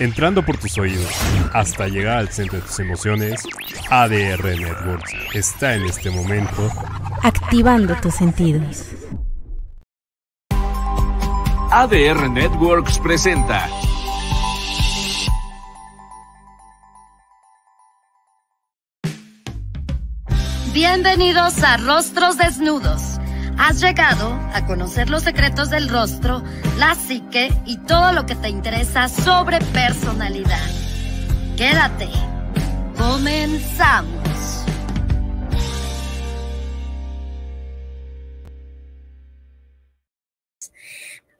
entrando por tus oídos hasta llegar al centro de tus emociones, ADR Networks está en este momento activando tus sentidos. ADR Networks presenta Bienvenidos a Rostros Desnudos Has llegado a conocer los secretos del rostro, la psique y todo lo que te interesa sobre personalidad. Quédate. Comenzamos.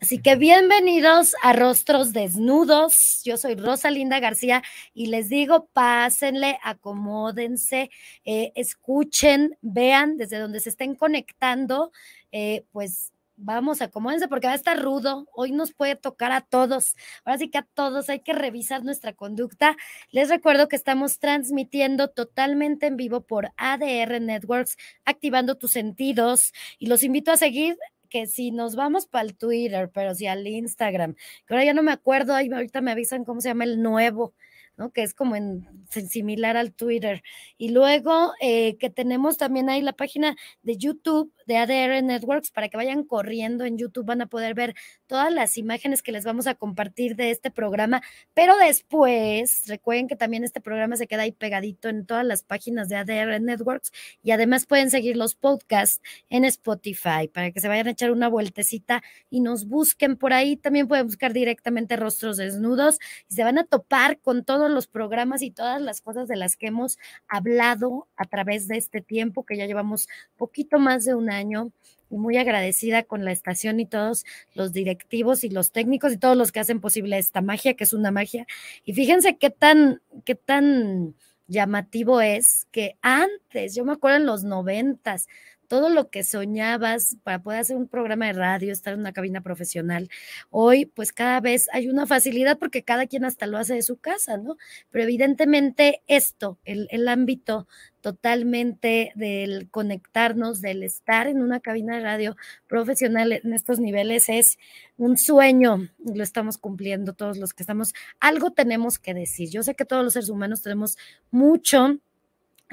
Así que bienvenidos a Rostros Desnudos. Yo soy Rosalinda García y les digo, pásenle, acomódense, eh, escuchen, vean desde donde se estén conectando, eh, pues vamos, acomódense porque va a estar rudo. Hoy nos puede tocar a todos. Ahora sí que a todos hay que revisar nuestra conducta. Les recuerdo que estamos transmitiendo totalmente en vivo por ADR Networks, activando tus sentidos y los invito a seguir que si nos vamos para el Twitter, pero si al Instagram, que ahora ya no me acuerdo, ahí ahorita me avisan cómo se llama el nuevo, que es como en, similar al Twitter. Y luego eh, que tenemos también ahí la página de YouTube de ADR Networks para que vayan corriendo en YouTube, van a poder ver todas las imágenes que les vamos a compartir de este programa, pero después recuerden que también este programa se queda ahí pegadito en todas las páginas de ADR Networks y además pueden seguir los podcasts en Spotify para que se vayan a echar una vueltecita y nos busquen por ahí, también pueden buscar directamente rostros desnudos y se van a topar con todo los programas y todas las cosas de las que hemos hablado a través de este tiempo que ya llevamos poquito más de un año y muy agradecida con la estación y todos los directivos y los técnicos y todos los que hacen posible esta magia, que es una magia. Y fíjense qué tan, qué tan llamativo es que antes, yo me acuerdo en los noventas, todo lo que soñabas para poder hacer un programa de radio, estar en una cabina profesional. Hoy, pues cada vez hay una facilidad porque cada quien hasta lo hace de su casa, ¿no? Pero evidentemente esto, el, el ámbito totalmente del conectarnos, del estar en una cabina de radio profesional en estos niveles es un sueño, lo estamos cumpliendo todos los que estamos. Algo tenemos que decir. Yo sé que todos los seres humanos tenemos mucho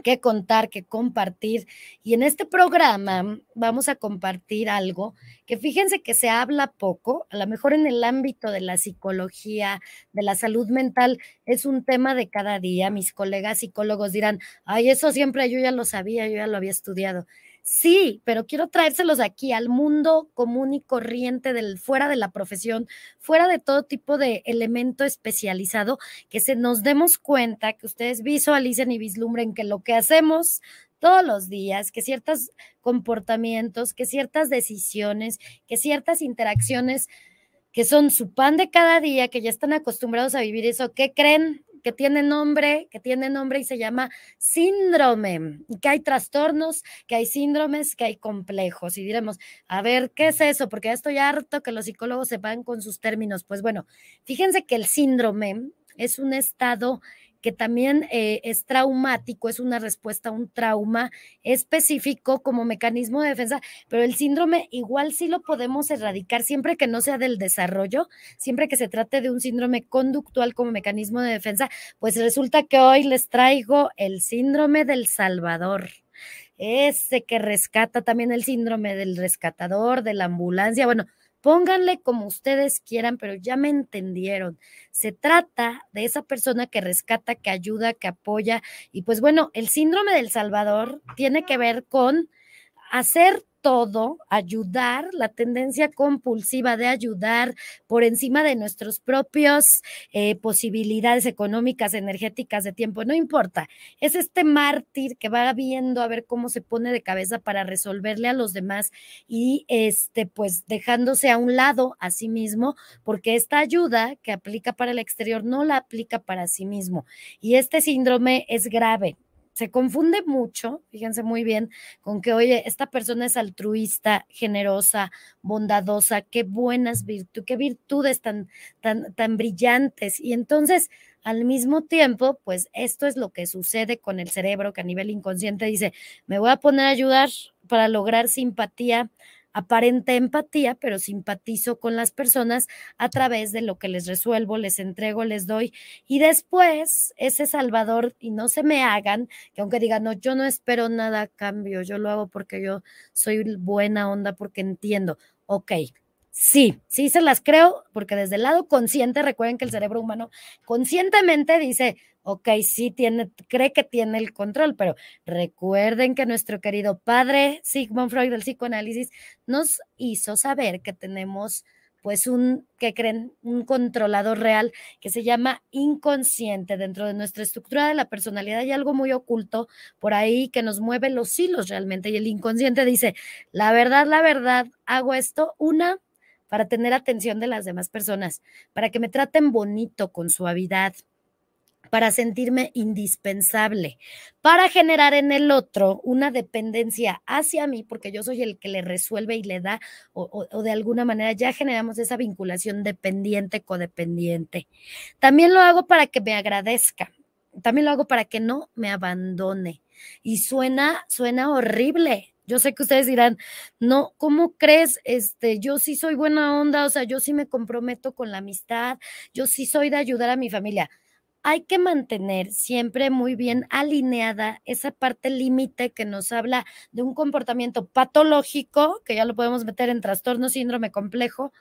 que contar, que compartir. Y en este programa vamos a compartir algo que fíjense que se habla poco, a lo mejor en el ámbito de la psicología, de la salud mental, es un tema de cada día. Mis colegas psicólogos dirán, ay, eso siempre yo ya lo sabía, yo ya lo había estudiado. Sí, pero quiero traérselos aquí al mundo común y corriente del fuera de la profesión, fuera de todo tipo de elemento especializado, que se nos demos cuenta, que ustedes visualicen y vislumbren que lo que hacemos todos los días, que ciertos comportamientos, que ciertas decisiones, que ciertas interacciones que son su pan de cada día, que ya están acostumbrados a vivir eso, ¿qué creen? que tiene nombre, que tiene nombre y se llama síndrome, que hay trastornos, que hay síndromes, que hay complejos. Y diremos, a ver, ¿qué es eso? Porque ya estoy harto que los psicólogos se con sus términos. Pues bueno, fíjense que el síndrome es un estado que también eh, es traumático, es una respuesta a un trauma específico como mecanismo de defensa, pero el síndrome igual sí lo podemos erradicar siempre que no sea del desarrollo, siempre que se trate de un síndrome conductual como mecanismo de defensa, pues resulta que hoy les traigo el síndrome del Salvador ese que rescata también el síndrome del rescatador, de la ambulancia, bueno, Pónganle como ustedes quieran, pero ya me entendieron. Se trata de esa persona que rescata, que ayuda, que apoya. Y pues bueno, el síndrome del Salvador tiene que ver con hacer todo ayudar, la tendencia compulsiva de ayudar por encima de nuestros propios eh, posibilidades económicas, energéticas, de tiempo, no importa. Es este mártir que va viendo a ver cómo se pone de cabeza para resolverle a los demás y este, pues dejándose a un lado a sí mismo, porque esta ayuda que aplica para el exterior no la aplica para sí mismo. Y este síndrome es grave, se confunde mucho, fíjense muy bien, con que, oye, esta persona es altruista, generosa, bondadosa, qué buenas virtudes, qué virtudes tan, tan, tan brillantes. Y entonces, al mismo tiempo, pues esto es lo que sucede con el cerebro que a nivel inconsciente dice, me voy a poner a ayudar para lograr simpatía aparente empatía, pero simpatizo con las personas a través de lo que les resuelvo, les entrego, les doy. Y después, ese salvador, y no se me hagan, que aunque digan, no, yo no espero nada a cambio, yo lo hago porque yo soy buena onda, porque entiendo. Ok, Sí, sí se las creo, porque desde el lado consciente, recuerden que el cerebro humano conscientemente dice, ok, sí tiene, cree que tiene el control, pero recuerden que nuestro querido padre Sigmund Freud del psicoanálisis nos hizo saber que tenemos pues un, que creen, un controlador real que se llama inconsciente dentro de nuestra estructura de la personalidad. Hay algo muy oculto por ahí que nos mueve los hilos realmente y el inconsciente dice, la verdad, la verdad, hago esto una para tener atención de las demás personas, para que me traten bonito, con suavidad, para sentirme indispensable, para generar en el otro una dependencia hacia mí, porque yo soy el que le resuelve y le da, o, de alguna manera ya generamos esa vinculación dependiente, codependiente. También lo hago para que me agradezca, también lo hago para que no me abandone. Y suena, suena horrible, yo sé que ustedes dirán, no, ¿cómo crees? Este, yo sí soy buena onda, o sea, yo sí me comprometo con la amistad, yo sí soy de ayudar a mi familia. Hay que mantener siempre muy bien alineada esa parte límite que nos habla de un comportamiento patológico, que ya lo podemos meter en trastorno, síndrome complejo,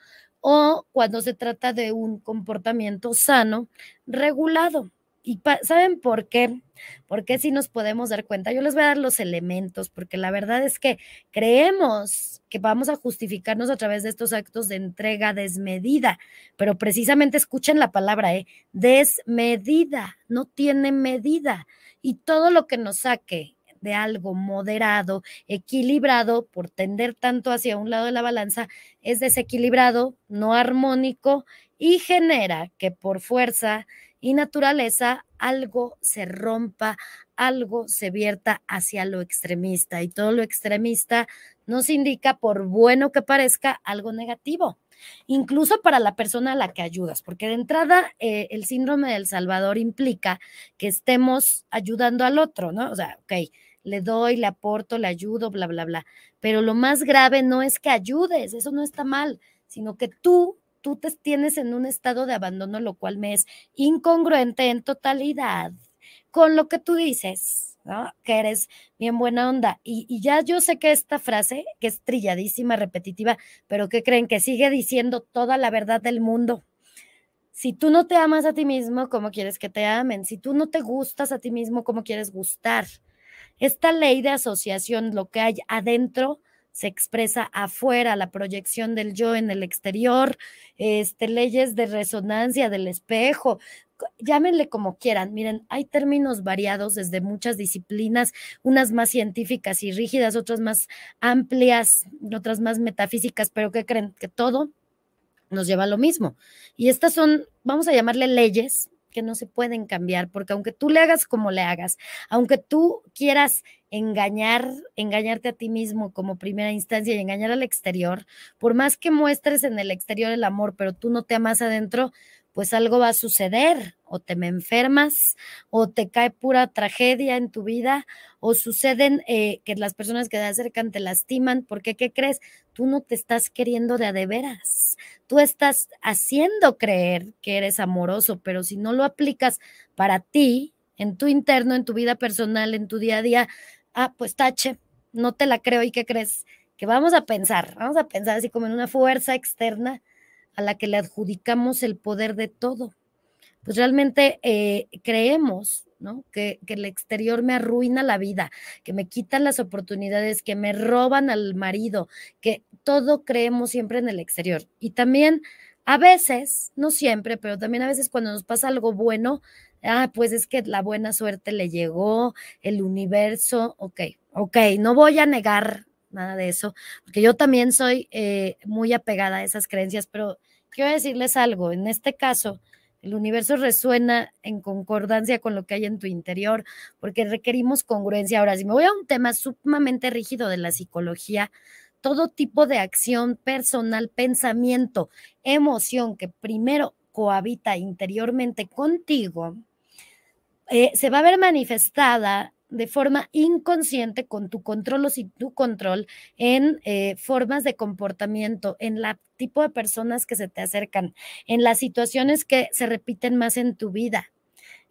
o cuando se trata de un comportamiento sano, regulado. ¿Y saben por qué? Porque si nos podemos dar cuenta, yo les voy a dar los elementos, porque la verdad es que creemos que vamos a justificarnos a través de estos actos de entrega desmedida, pero precisamente escuchen la palabra, ¿eh? desmedida, no tiene medida. Y todo lo que nos saque de algo moderado, equilibrado, por tender tanto hacia un lado de la balanza, es desequilibrado, no armónico y genera que por fuerza y naturaleza, algo se rompa, algo se vierta hacia lo extremista y todo lo extremista nos indica, por bueno que parezca, algo negativo, incluso para la persona a la que ayudas, porque de entrada eh, el síndrome del Salvador implica que estemos ayudando al otro, ¿no? O sea, ok, le doy, le aporto, le ayudo, bla, bla, bla, pero lo más grave no es que ayudes, eso no está mal, sino que tú tú te tienes en un estado de abandono, lo cual me es incongruente en totalidad con lo que tú dices, Que eres bien buena onda. Y, y, ya yo sé que esta frase, que es trilladísima, repetitiva, pero que creen que sigue diciendo toda la verdad del mundo. Si tú no te amas a ti mismo, ¿cómo quieres que te amen? Si tú no te gustas a ti mismo, ¿cómo quieres gustar? Esta ley de asociación, lo que hay adentro, se expresa afuera, la proyección del yo en el exterior, este, leyes de resonancia del espejo, llámenle como quieran. Miren, hay términos variados desde muchas disciplinas, unas más científicas y rígidas, otras más amplias, otras más metafísicas, pero que creen? Que todo nos lleva a lo mismo. Y estas son, vamos a llamarle leyes, que no se pueden cambiar, porque aunque tú le hagas como le hagas, aunque tú quieras engañar, engañarte a ti mismo como primera instancia y engañar al exterior, por más que muestres en el exterior el amor, pero tú no te amas adentro, pues algo va a suceder, o te me enfermas, o te cae pura tragedia en tu vida, o suceden eh, que las personas que te acercan te lastiman, porque ¿qué crees? Tú no te estás queriendo de a de veras, tú estás haciendo creer que eres amoroso, pero si no lo aplicas para ti, en tu interno, en tu vida personal, en tu día a día, ah, pues tache, no te la creo y ¿qué crees? Que vamos a pensar, vamos a pensar así como en una fuerza externa a la que le adjudicamos el poder de todo. Pues realmente eh, creemos ¿no? Que, el exterior me arruina la vida, que me quitan las oportunidades, que me roban al marido, que todo creemos siempre en el exterior. Y también a veces, no siempre, pero también a veces cuando nos pasa algo bueno, ah, pues es que la buena suerte le llegó, el universo, ok, ok, no voy a negar nada de eso, porque yo también soy eh, muy apegada a esas creencias, pero quiero decirles algo, en este caso, el universo resuena en concordancia con lo que hay en tu interior, porque requerimos congruencia. Ahora, si me voy a un tema sumamente rígido de la psicología, todo tipo de acción personal, pensamiento, emoción que primero cohabita interiormente contigo, eh, se va a ver manifestada de forma inconsciente con tu control o sin tu control en eh, formas de comportamiento, en la tipo de personas que se te acercan, en las situaciones que se repiten más en tu vida.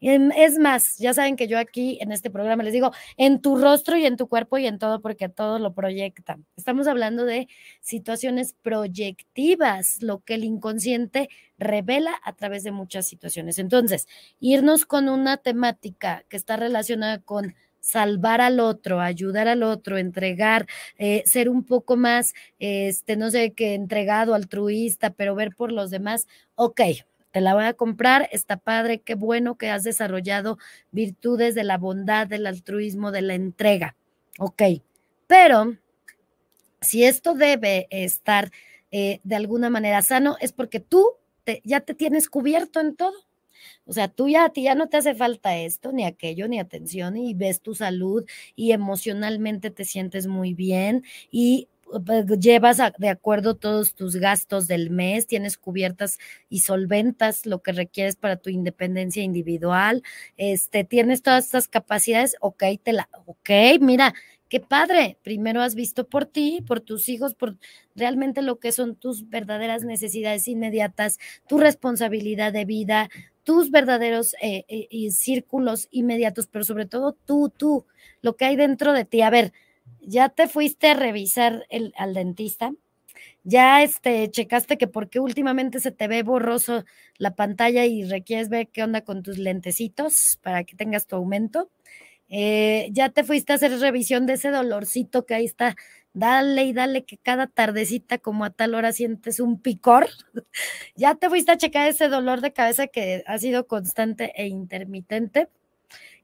Es más, ya saben que yo aquí en este programa les digo, en tu rostro y en tu cuerpo y en todo, porque todo lo proyectan. Estamos hablando de situaciones proyectivas, lo que el inconsciente revela a través de muchas situaciones. Entonces, irnos con una temática que está relacionada con salvar al otro, ayudar al otro, entregar, eh, ser un poco más, este, no sé, qué entregado, altruista, pero ver por los demás, ok, te la voy a comprar, está padre, qué bueno que has desarrollado virtudes de la bondad, del altruismo, de la entrega. Ok, pero si esto debe estar eh, de alguna manera sano, es porque tú ya te tienes cubierto en todo. O sea, tú ya a ti ya no te hace falta esto, ni aquello, ni atención, y ves tu salud y emocionalmente te sientes muy bien y pues, llevas de acuerdo todos tus gastos del mes, tienes cubiertas y solventas lo que requieres para tu independencia individual, este, tienes todas estas capacidades, ok, te la, ok, mira, qué padre, primero has visto por ti, por tus hijos, por realmente lo que son tus verdaderas necesidades inmediatas, tu responsabilidad de vida, tus verdaderos eh, eh, eh, círculos inmediatos, pero sobre todo tú, tú, lo que hay dentro de ti. A ver, ya te fuiste a revisar al dentista, ya este, checaste que porque últimamente se te ve borroso la pantalla y requieres ver qué onda con tus lentecitos para que tengas tu aumento. Eh, ya te fuiste a hacer revisión de ese dolorcito que ahí está. Dale y dale que cada tardecita como a tal hora sientes un picor. ya te fuiste a checar ese dolor de cabeza que ha sido constante e intermitente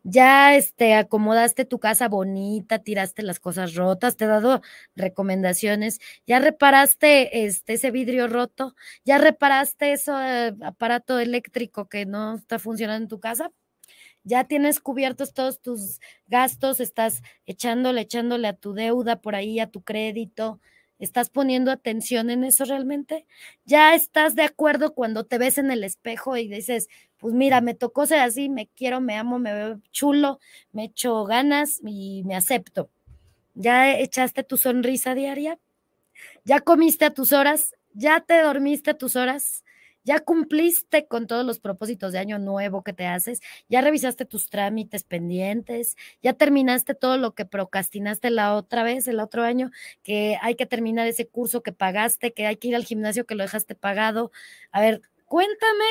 ya este, acomodaste tu casa bonita, tiraste las cosas rotas, te he dado recomendaciones, ya reparaste este, ese vidrio roto, ya reparaste ese eh, aparato eléctrico que no está funcionando en tu casa, ya tienes cubiertos todos tus gastos, estás echándole, echándole a tu deuda por ahí, a tu crédito. ¿Estás poniendo atención en eso realmente? ¿Ya estás de acuerdo cuando te ves en el espejo y dices, pues mira, me tocó ser así, me quiero, me amo, me veo chulo, me echo ganas y me acepto. Ya echaste tu sonrisa diaria, ya comiste a tus horas, ya te dormiste a tus horas, ya cumpliste con todos los propósitos de año nuevo que te haces, ya revisaste tus trámites pendientes, ya terminaste todo lo que procrastinaste la otra vez, el otro año, que hay que terminar ese curso que pagaste, que hay que ir al gimnasio que lo dejaste pagado. A ver, cuéntame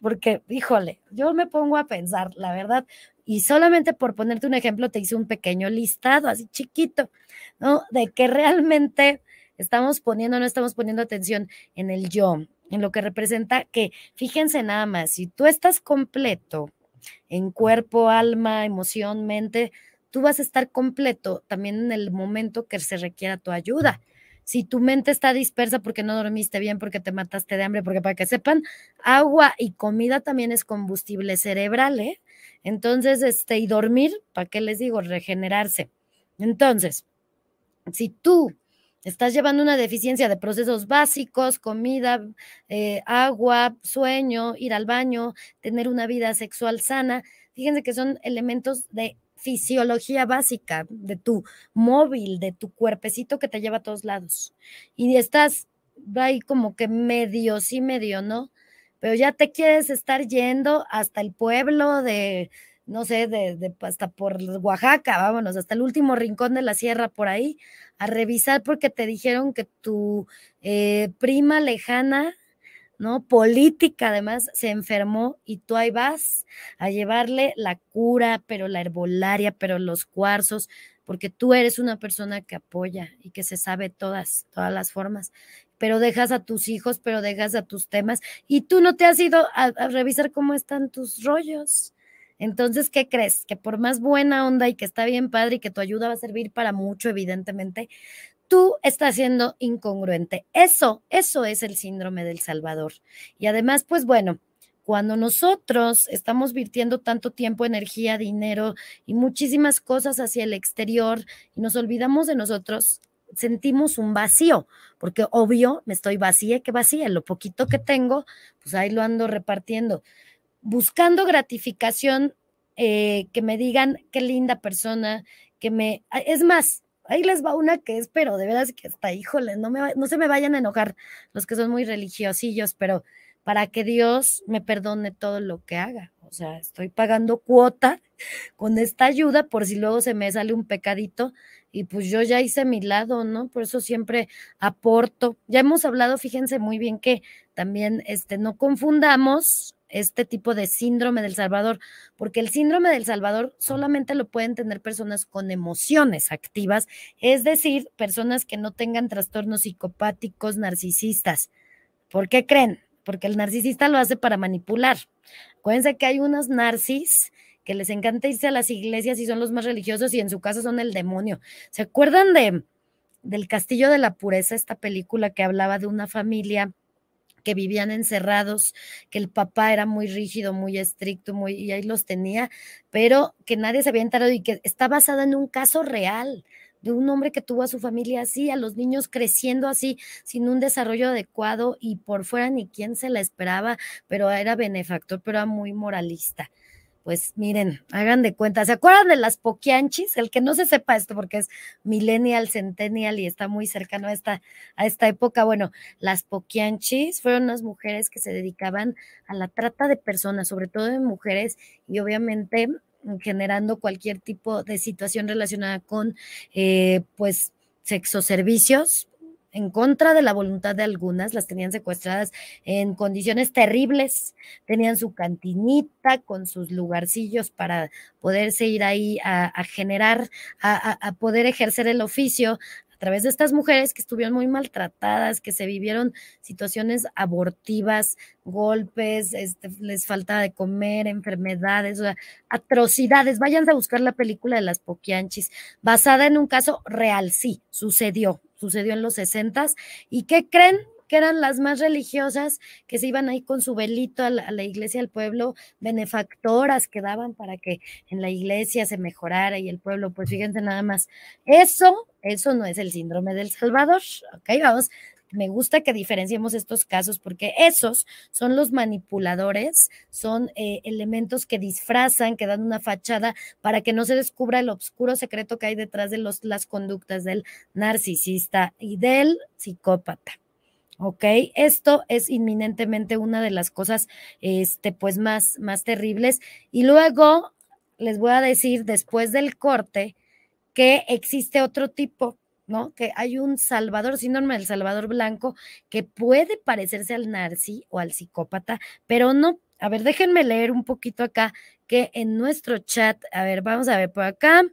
porque, híjole, yo me pongo a pensar, la verdad, y solamente por ponerte un ejemplo, te hice un pequeño listado, así chiquito, ¿no? De que realmente estamos poniendo, no estamos poniendo atención en el yo, en lo que representa que, fíjense nada más, si tú estás completo en cuerpo, alma, emoción, mente, tú vas a estar completo también en el momento que se requiera tu ayuda si tu mente está dispersa porque no dormiste bien, porque te mataste de hambre, porque para que sepan, agua y comida también es combustible cerebral, ¿eh? Entonces, este, y dormir, ¿para qué les digo? Regenerarse. Entonces, si tú estás llevando una deficiencia de procesos básicos, comida, eh, agua, sueño, ir al baño, tener una vida sexual sana, fíjense que son elementos de fisiología básica de tu móvil, de tu cuerpecito que te lleva a todos lados. Y estás ahí como que medio, sí, medio, ¿no? Pero ya te quieres estar yendo hasta el pueblo de, no sé, de, hasta por Oaxaca, vámonos, hasta el último rincón de la sierra por ahí, a revisar porque te dijeron que tu eh, prima lejana ¿no? Política además se enfermó y tú ahí vas a llevarle la cura, pero la herbolaria, pero los cuarzos, porque tú eres una persona que apoya y que se sabe todas, todas las formas, pero dejas a tus hijos, pero dejas a tus temas y tú no te has ido a, revisar cómo están tus rollos. Entonces, ¿qué crees? Que por más buena onda y que está bien padre y que tu ayuda va a servir para mucho, evidentemente, tú estás siendo incongruente. Eso, eso es el síndrome del Salvador. Y además, pues bueno, cuando nosotros estamos virtiendo tanto tiempo, energía, dinero y muchísimas cosas hacia el exterior y nos olvidamos de nosotros, sentimos un vacío, porque obvio me estoy vacía, que vacía, lo poquito que tengo, pues ahí lo ando repartiendo, buscando gratificación, eh, que me digan qué linda persona, que me... Es más, ahí les va una que es, pero de veras que está, híjole, no, me, no se me vayan a enojar los que son muy religiosillos, pero para que Dios me perdone todo lo que haga. O sea, estoy pagando cuota con esta ayuda por si luego se me sale un pecadito y pues yo ya hice mi lado, ¿no? Por eso siempre aporto. Ya hemos hablado, fíjense muy bien que también este no confundamos este tipo de síndrome del Salvador, porque el síndrome del Salvador solamente lo pueden tener personas con emociones activas, es decir, personas que no tengan trastornos psicopáticos narcisistas. ¿Por qué creen? Porque el narcisista lo hace para manipular. Acuérdense que hay unos narcis que les encanta irse a las iglesias y son los más religiosos y en su casa son el demonio. ¿Se acuerdan de del Castillo de la Pureza, esta película que hablaba de una familia que vivían encerrados, que el papá era muy rígido, muy estricto, muy, y ahí los tenía, pero que nadie se había enterado y que está basada en un caso real de un hombre que tuvo a su familia así, a los niños creciendo así, sin un desarrollo adecuado y por fuera ni quién se la esperaba, pero era benefactor, pero era muy moralista pues miren, hagan de cuenta, ¿se acuerdan de las poquianchis? El que no se sepa esto porque es millennial, centennial y está muy cercano a esta, a esta época, bueno, las poquianchis fueron unas mujeres que se dedicaban a la trata de personas, sobre todo de mujeres y obviamente mm, generando cualquier tipo de situación relacionada con, eh, pues, sexoservicios, en contra de la voluntad de algunas, las tenían secuestradas en condiciones terribles, tenían su cantinita con sus lugarcillos para poderse ir ahí a, generar, a, poder ejercer el oficio, a través de estas mujeres que estuvieron muy maltratadas, que se vivieron situaciones abortivas, golpes, este, les falta de comer, enfermedades, atrocidades. vayan a buscar la película de las Poquianchis, basada en un caso real, sí, sucedió, sucedió en los sesentas, ¿Y qué creen? que eran las más religiosas, que se iban ahí con su velito a la, a la, iglesia del pueblo, benefactoras que daban para que en la iglesia se mejorara y el pueblo, pues fíjense nada más. Eso eso no es el síndrome del Salvador. Ok, vamos. Me gusta que diferenciemos estos casos porque esos son los manipuladores, son eh, elementos que disfrazan, que dan una fachada para que no se descubra el oscuro secreto que hay detrás de las conductas del narcisista y del psicópata. ¿ok? Esto es inminentemente una de las cosas, este, pues más, más terribles. Y luego les voy a decir después del corte que existe otro tipo, ¿no? Que hay un salvador, síndrome del salvador blanco, que puede parecerse al narci o al psicópata, pero no. A ver, déjenme leer un poquito acá, que en nuestro chat, a ver, vamos a ver por acá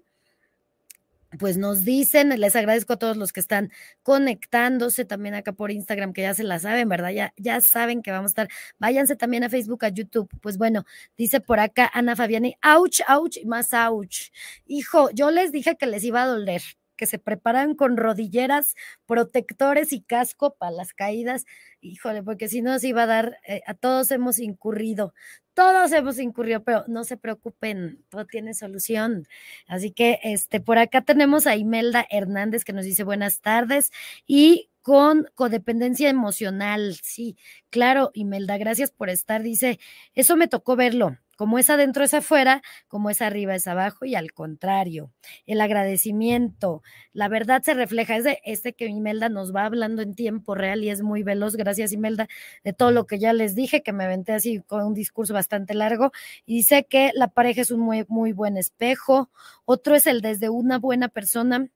pues nos dicen, les agradezco a todos los que están conectándose también acá por Instagram, que ya se la saben, ¿verdad? Ya, ya saben que vamos a estar. Váyanse también a Facebook, a YouTube. Pues bueno, dice por acá Ana Fabiani, ouch, ouch y más ouch. Hijo, yo les dije que les iba a doler, que se preparan con rodilleras, protectores y casco para las caídas. Híjole, porque si no se iba a dar, eh, a todos hemos incurrido todos hemos incurrido, pero no se preocupen, todo tiene solución. Así que este, por acá tenemos a Imelda Hernández que nos dice buenas tardes y con codependencia emocional. Sí, claro, Imelda, gracias por estar. Dice, eso me tocó verlo. Como es adentro es afuera, como es arriba es abajo y al contrario. El agradecimiento, la verdad se refleja, es de este que Imelda nos va hablando en tiempo real y es muy veloz, gracias Imelda, de todo lo que ya les dije, que me aventé así con un discurso bastante largo y dice que la pareja es un muy, muy buen espejo, otro es el desde una buena persona.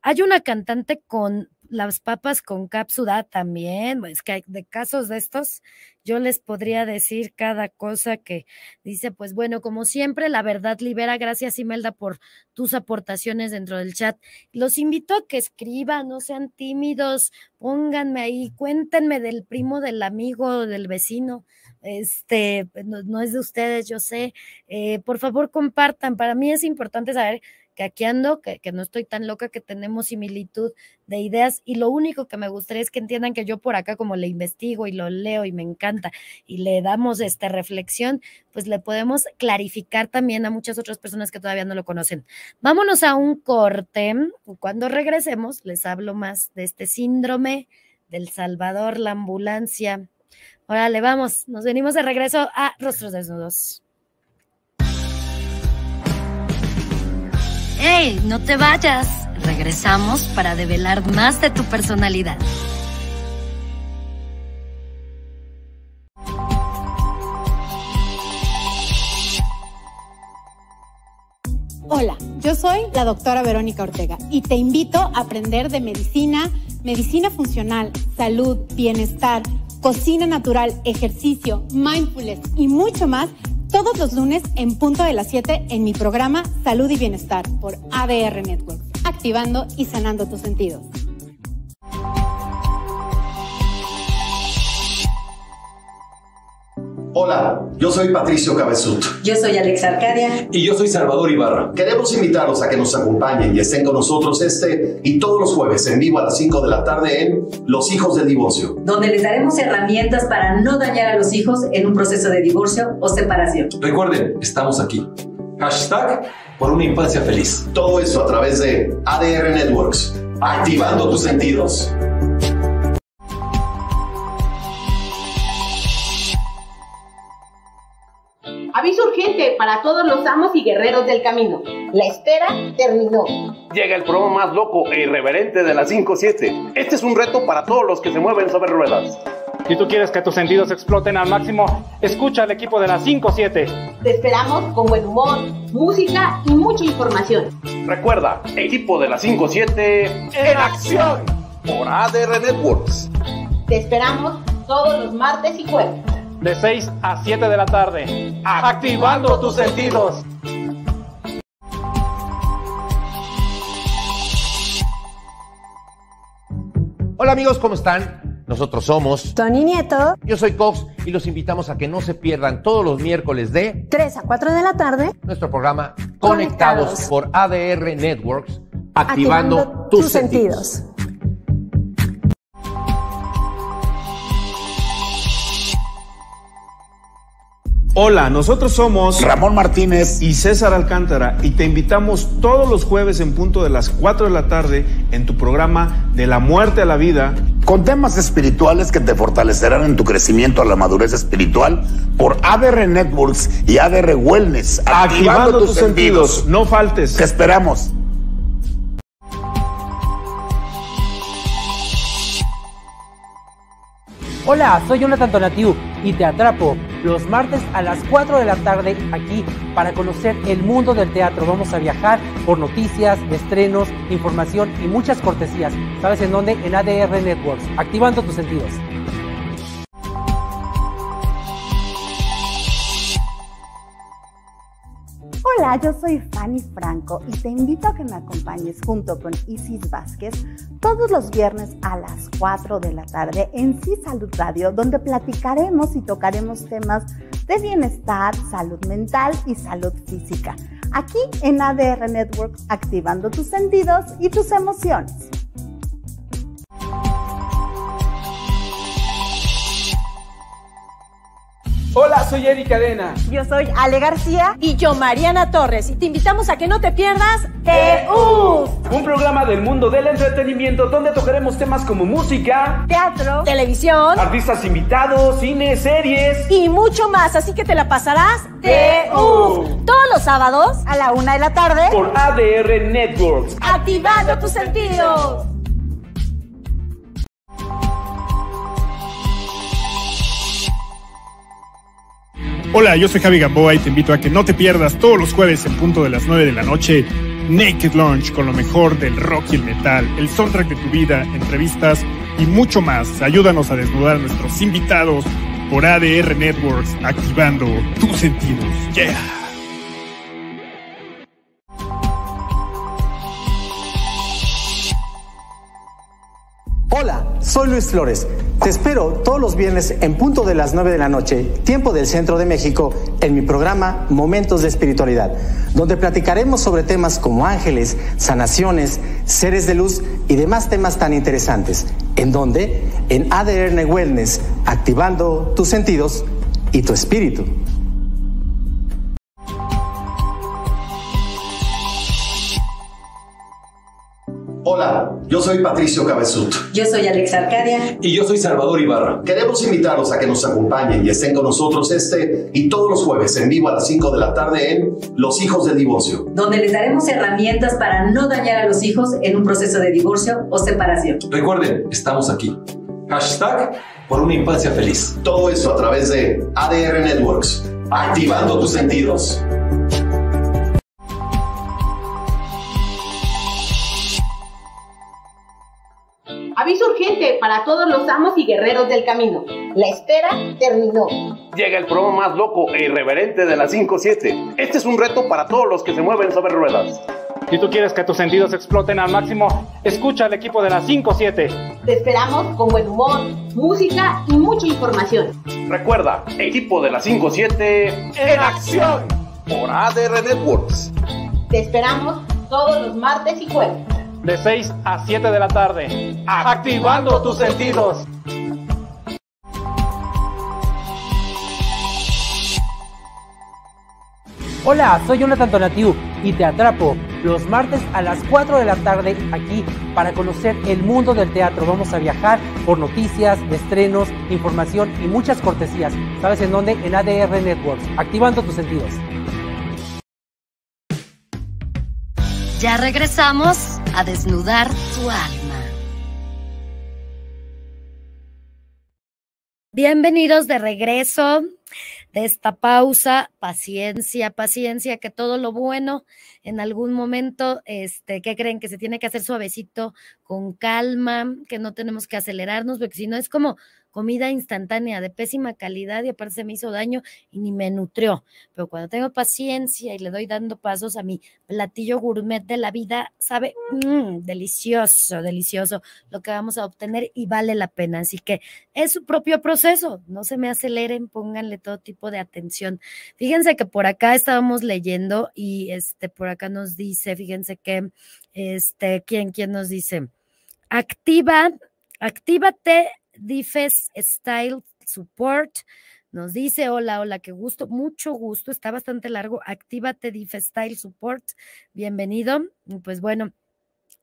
Hay una cantante con las papas con cápsula también, es pues, que de casos de estos yo les podría decir cada cosa que dice, pues bueno, como siempre, la verdad libera, gracias Imelda por tus aportaciones dentro del chat. Los invito a que escriban, no sean tímidos, pónganme ahí, cuéntenme del primo, del amigo, del vecino, este, no, es de ustedes, yo sé, eh, por favor compartan, para mí es importante saber que aquí ando, que, no estoy tan loca, que tenemos similitud de ideas y lo único que me gustaría es que entiendan que yo por acá como le investigo y lo leo y me encanta y le damos esta reflexión, pues le podemos clarificar también a muchas otras personas que todavía no lo conocen. Vámonos a un corte. Cuando regresemos les hablo más de este síndrome del Salvador, la ambulancia. Órale, vamos, nos venimos de regreso a Rostros Desnudos. ¡Hey! No te vayas. Regresamos para develar más de tu personalidad. Hola, yo soy la doctora Verónica Ortega y te invito a aprender de medicina, medicina funcional, salud, bienestar, cocina natural, ejercicio, mindfulness y mucho más todos los lunes en punto de las 7 en mi programa Salud y Bienestar por ADR Network, activando y sanando tus sentidos. Hola, yo soy Patricio Cabezut. Yo soy Alex Arcadia. Y yo soy Salvador Ibarra. Queremos invitarlos a que nos acompañen y estén con nosotros este y todos los jueves en vivo a las 5 de la tarde en Los Hijos del Divorcio. Donde les daremos herramientas para no dañar a los hijos en un proceso de divorcio o separación. Recuerden, estamos aquí. Hashtag por una infancia feliz. Todo eso a través de ADR Networks. Activando tus sentidos. Aviso urgente para todos los amos y guerreros del camino. La espera terminó. Llega el programa más loco e irreverente de la 5-7. Este es un reto para todos los que se mueven sobre ruedas. Si tú quieres que tus sentidos exploten al máximo, escucha al equipo de la 5-7. Te esperamos con buen humor, música y mucha información. Recuerda, equipo de la 5-7 en acción por ADR Networks. Te esperamos todos los martes y jueves de 6 a 7 de la tarde, activando tus sentidos. Hola amigos, ¿cómo están? Nosotros somos Tony Nieto. Yo soy Cox y los invitamos a que no se pierdan todos los miércoles de 3 a 4 de la tarde nuestro programa Conectados, por ADR Networks, activando, tus, sentidos. Hola, nosotros somos Ramón Martínez y César Alcántara y te invitamos todos los jueves en punto de las 4 de la tarde en tu programa De la muerte a la vida con temas espirituales que te fortalecerán en tu crecimiento a la madurez espiritual por ADR Networks y ADR Wellness. Activando, tus, sentidos. no faltes. Te esperamos. Hola, soy Jonathan Tonatiu y te atrapo los martes a las 4 de la tarde aquí para conocer el mundo del teatro. Vamos a viajar por noticias, estrenos, información y muchas cortesías. ¿Sabes en dónde? En ADR Networks, activando tus sentidos. Hola, yo soy Fanny Franco y te invito a que me acompañes junto con Isis Vázquez todos los viernes a las 4 de la tarde en Sí Salud Radio, donde platicaremos y tocaremos temas de bienestar, salud mental y salud física. Aquí en ADR Network, activando tus sentidos y tus emociones. Hola, soy Erika Cadena. Yo soy Ale García. Y yo, Mariana Torres. Y te invitamos a que no te pierdas TU. Un programa del mundo del entretenimiento donde tocaremos temas como música, teatro, televisión, artistas invitados, cine, series y mucho más. Así que te la pasarás TU. Todos los sábados a la una de la tarde por ADR Networks. Activando tus sentidos. Hola, yo soy Javi Gamboa y te invito a que no te pierdas todos los jueves en punto de las 9 de la noche Naked Launch con lo mejor del rock y el metal, el soundtrack de tu vida, entrevistas y mucho más. Ayúdanos a desnudar a nuestros invitados por ADR Networks, activando tus sentidos. Yeah. Soy Luis Flores. Te espero todos los viernes en punto de las 9 de la noche, tiempo del Centro de México, en mi programa Momentos de Espiritualidad, donde platicaremos sobre temas como ángeles, sanaciones, seres de luz y demás temas tan interesantes. ¿En donde En ADN Wellness, activando tus sentidos y tu espíritu. Hola, yo soy Patricio Cabezut. Yo soy Alex Arcadia. Y yo soy Salvador Ibarra. Queremos invitarlos a que nos acompañen y estén con nosotros este y todos los jueves en vivo a las 5 de la tarde en Los Hijos del Divorcio. Donde les daremos herramientas para no dañar a los hijos en un proceso de divorcio o separación. Recuerden, estamos aquí. Hashtag por una infancia feliz. Todo eso a través de ADR Networks. Activando tus sentidos. para todos los amos y guerreros del camino. La espera terminó. Llega el programa más loco e irreverente de la 5-7. Este es un reto para todos los que se mueven sobre ruedas. Si tú quieres que tus sentidos exploten al máximo, escucha al equipo de la 5-7. Te esperamos con buen humor, música y mucha información. Recuerda, equipo de la 5-7 en acción por ADR Networks. Te esperamos todos los martes y jueves de 6 a 7 de la tarde, activando tus sentidos. Hola, soy Jonathan Tonatiu y te atrapo los martes a las 4 de la tarde aquí para conocer el mundo del teatro. Vamos a viajar por noticias, estrenos, información y muchas cortesías. ¿Sabes en dónde? En ADR Networks, activando tus sentidos. Ya regresamos a desnudar tu alma. Bienvenidos de regreso de esta pausa. Paciencia, paciencia, que todo lo bueno en algún momento, este, que creen que se tiene que hacer suavecito, con calma, que no tenemos que acelerarnos, porque si no es como comida instantánea de pésima calidad y aparte se me hizo daño y ni me nutrió. Pero cuando tengo paciencia y le doy dando pasos a mi platillo gourmet de la vida, sabe mm, delicioso, delicioso lo que vamos a obtener y vale la pena. Así que es su propio proceso, no se me aceleren, pónganle todo tipo de atención. Fíjense que por acá estábamos leyendo y este por acá nos dice, fíjense que este quién quién nos dice activa Actívate Diffest Style Support. Nos dice, hola, hola, qué gusto, mucho gusto, está bastante largo. Actívate Difestyle Style Support, bienvenido. Y pues bueno,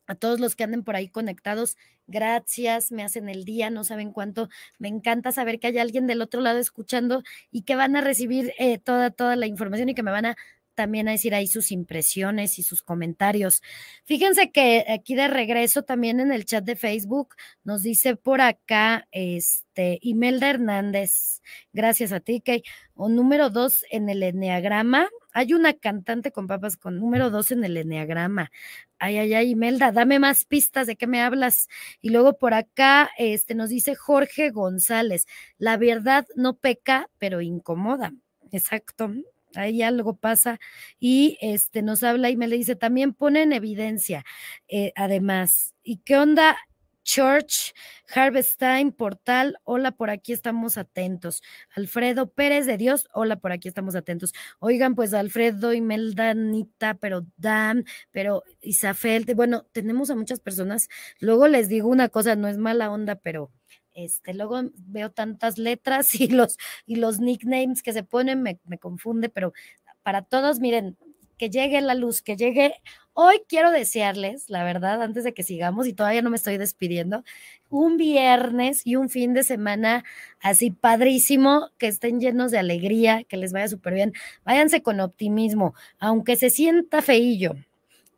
a todos los que anden por ahí conectados, gracias, me hacen el día, no saben cuánto, me encanta saber que hay alguien del otro lado escuchando y que van a recibir eh, toda, toda la información y que me van a también a decir ahí sus impresiones y sus comentarios. Fíjense que aquí de regreso también en el chat de Facebook nos dice por acá este Imelda Hernández, gracias a ti, que o número dos en el enneagrama. Hay una cantante con papas con número dos en el enneagrama. Ay, ay, ay, Imelda, dame más pistas de qué me hablas. Y luego por acá este, nos dice Jorge González, la verdad no peca, pero incomoda. Exacto ahí algo pasa y este nos habla y me le dice también pone en evidencia eh, además y qué onda Church, Harvest Time, Portal, hola, por aquí estamos atentos. Alfredo Pérez de Dios, hola, por aquí estamos atentos. Oigan, pues Alfredo, y Meldanita pero Dan, pero Isafel, bueno, tenemos a muchas personas. Luego les digo una cosa, no es mala onda, pero este, luego veo tantas letras y los, y los nicknames que se ponen, me, me confunde, pero para todos, miren, que llegue la luz, que llegue. Hoy quiero desearles, la verdad, antes de que sigamos y todavía no me estoy despidiendo, un viernes y un fin de semana así padrísimo, que estén llenos de alegría, que les vaya súper bien. Váyanse con optimismo, aunque se sienta feillo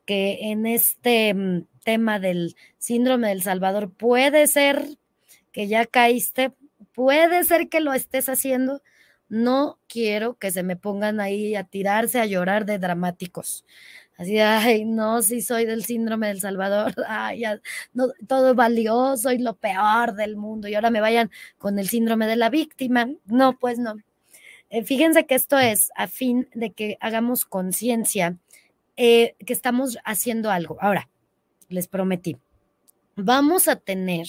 que en este mm, tema del síndrome del Salvador puede ser que ya caíste, puede ser que lo estés haciendo, no quiero que se me pongan ahí a tirarse, a llorar de dramáticos. Así, ay, no, si soy del síndrome del Salvador, ay, no, todo valioso y lo peor del mundo y ahora me vayan con el síndrome de la víctima. No, pues no. Eh, fíjense que esto es a fin de que hagamos conciencia eh, que estamos haciendo algo. Ahora, les prometí, vamos a tener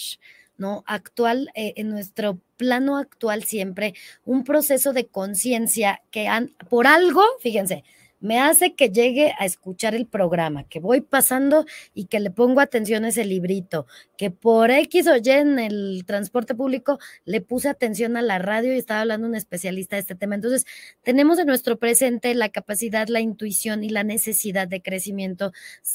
¿no? Actual, eh, en nuestro plano actual siempre, un proceso de conciencia que han, por algo, fíjense, me hace que llegue a escuchar el programa, que voy pasando y que le pongo atención a ese librito, que por X o Y en el transporte público le puse atención a la radio y estaba hablando un especialista de este tema. Entonces, tenemos en nuestro presente la capacidad, la intuición y la necesidad de crecimiento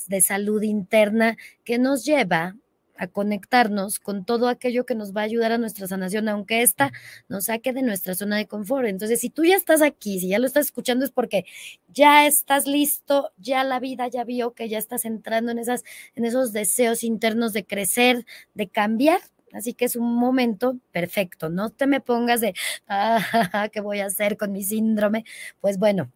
de salud interna que nos lleva a conectarnos con todo aquello que nos va a ayudar a nuestra sanación, aunque esta nos saque de nuestra zona de confort. Entonces, si tú ya estás aquí, si ya lo estás escuchando, es porque ya estás listo, ya la vida ya vio que ya estás entrando en, esas, en esos deseos internos de crecer, de cambiar, Así que es un momento perfecto. No te me pongas de, ah, ¿qué voy a hacer con mi síndrome? Pues bueno,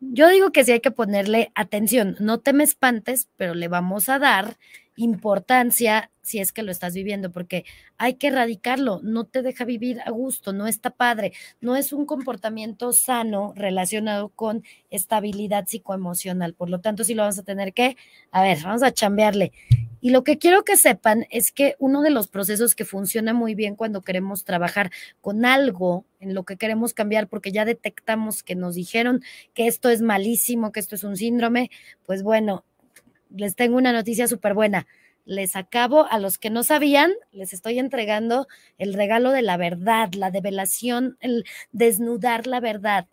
yo digo que sí hay que ponerle atención. No te me espantes, pero le vamos a dar importancia si es que lo estás viviendo, porque hay que erradicarlo, no te deja vivir a gusto, no está padre, no es un comportamiento sano relacionado con estabilidad psicoemocional, por lo tanto, si lo vamos a tener que, a ver, vamos a chambearle. Y lo que quiero que sepan es que uno de los procesos que funciona muy bien cuando queremos trabajar con algo en lo que queremos cambiar, porque ya detectamos que nos dijeron que esto es malísimo, que esto es un síndrome, pues bueno, les tengo una noticia súper buena. Les acabo, a los que no sabían, les estoy entregando el regalo de la verdad, la develación, el desnudar la verdad.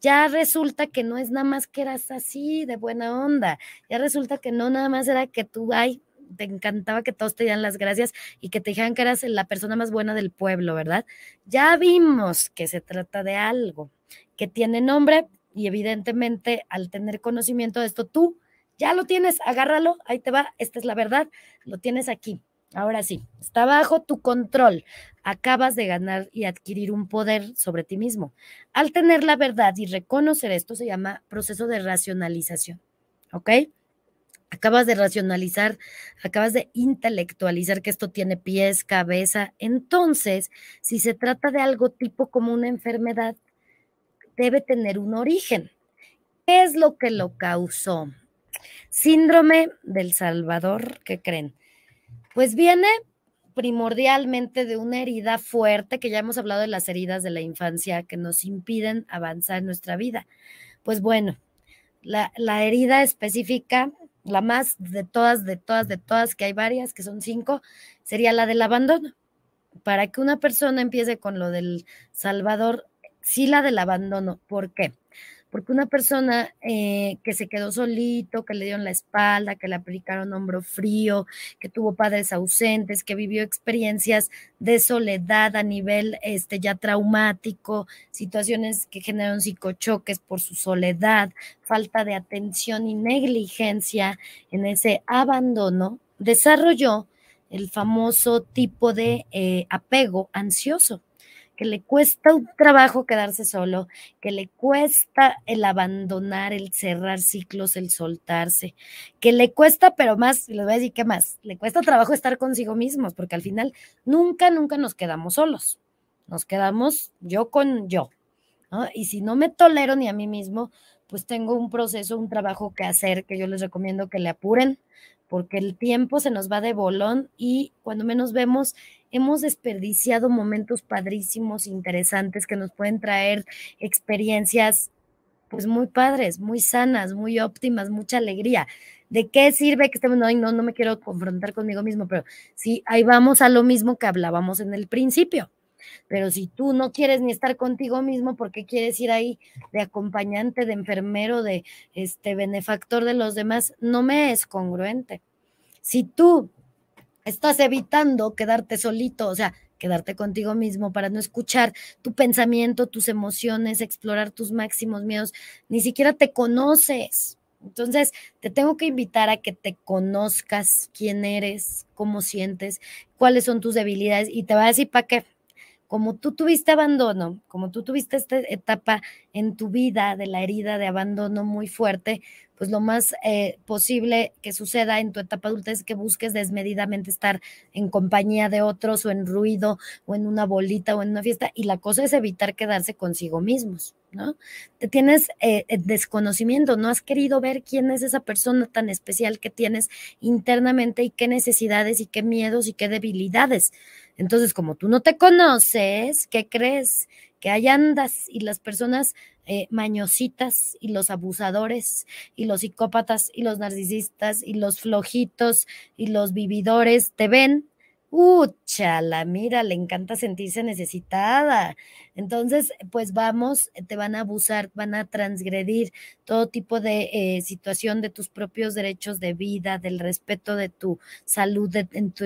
Ya resulta que no es nada más que eras así de buena onda. Ya resulta que no nada más era que tú, ay, te encantaba que todos te dieran las gracias y que te dijeran que eras la persona más buena del pueblo, ¿verdad? Ya vimos que se trata de algo que tiene nombre y evidentemente al tener conocimiento de esto, tú ya lo tienes, agárralo, ahí te va, esta es la verdad, lo tienes aquí. Ahora sí, está bajo tu control. Acabas de ganar y adquirir un poder sobre ti mismo. Al tener la verdad y reconocer esto se llama proceso de racionalización. ¿Ok? Acabas de racionalizar, acabas de intelectualizar que esto tiene pies, cabeza. Entonces, si se trata de algo tipo como una enfermedad, debe tener un origen. ¿Qué es lo que lo causó? Síndrome del Salvador, ¿qué creen? Pues viene primordialmente de una herida fuerte, que ya hemos hablado de las heridas de la infancia que nos impiden avanzar en nuestra vida. Pues bueno, la, herida específica, la más de todas, de todas, de todas, que hay varias, que son cinco, sería la del abandono. Para que una persona empiece con lo del Salvador, sí la del abandono. ¿Por qué? Porque una persona eh, que se quedó solito, que le dieron la espalda, que le aplicaron hombro frío, que tuvo padres ausentes, que vivió experiencias de soledad a nivel este, ya traumático, situaciones que generaron psicochoques por su soledad, falta de atención y negligencia en ese abandono, desarrolló el famoso tipo de eh, apego ansioso que le cuesta un trabajo quedarse solo, que le cuesta el abandonar, el cerrar ciclos, el soltarse, que le cuesta, pero más, les voy a decir qué más, le cuesta trabajo estar consigo mismos, porque al final nunca, nunca nos quedamos solos, nos quedamos yo con yo. Y si no me tolero ni a mí mismo, pues tengo un proceso, un trabajo que hacer que yo les recomiendo que le apuren, porque el tiempo se nos va de bolón y cuando menos vemos hemos desperdiciado momentos padrísimos, interesantes, que nos pueden traer experiencias pues muy padres, muy sanas, muy óptimas, mucha alegría. ¿De qué sirve que estemos, no, no, no me quiero confrontar conmigo mismo, pero sí, ahí vamos a lo mismo que hablábamos en el principio. Pero si tú no quieres ni estar contigo mismo, ¿por qué quieres ir ahí de acompañante, de enfermero, de este benefactor de los demás? No me es congruente. Si tú Estás evitando quedarte solito, o sea, quedarte contigo mismo para no escuchar tu pensamiento, tus emociones, explorar tus máximos miedos. Ni siquiera te conoces. Entonces, te tengo que invitar a que te conozcas quién eres, cómo sientes, cuáles son tus debilidades y te va a decir para qué. Como tú tuviste abandono, como tú tuviste esta etapa en tu vida de la herida de abandono muy fuerte, pues lo más eh, posible que suceda en tu etapa adulta es que busques desmedidamente estar en compañía de otros o en ruido o en una bolita o en una fiesta y la cosa es evitar quedarse consigo mismos. ¿no? Te tienes eh, eh, desconocimiento, no has querido ver quién es esa persona tan especial que tienes internamente y qué necesidades y qué miedos y qué debilidades. Entonces, como tú no te conoces, ¿qué crees? que andas y las personas eh, mañositas y los abusadores y los psicópatas y los narcisistas y los flojitos y los vividores te ven chala, mira, le encanta sentirse necesitada. Entonces, pues vamos, te van a abusar, van a transgredir todo tipo de eh, situación de tus propios derechos de vida, del respeto de tu salud